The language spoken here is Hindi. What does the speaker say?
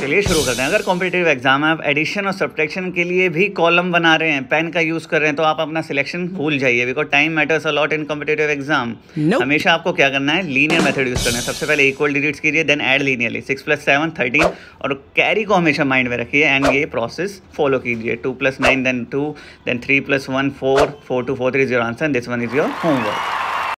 चलिए शुरू करते हैं अगर कॉम्पिटेटिव एग्जाम है आप एडिशन और सब्ट्रैक्शन के लिए भी कॉलम बना रहे हैं पेन का यूज़ कर रहे हैं तो आप अपना सिलेक्शन भूल जाइए because time matters a lot in competitive exam हमेशा आपको क्या करना है लीनियर मेथड यूज़ करना है सबसे पहले इक्वल डिजिट्स कीजिए then add linearly six plus seven thirteen और कैरी को हमेशा माइंड में रखिए एंड ये प्रोसेस फॉलो कीजिए two plus nine then two then three plus one four four two four three zero answer this one is your homework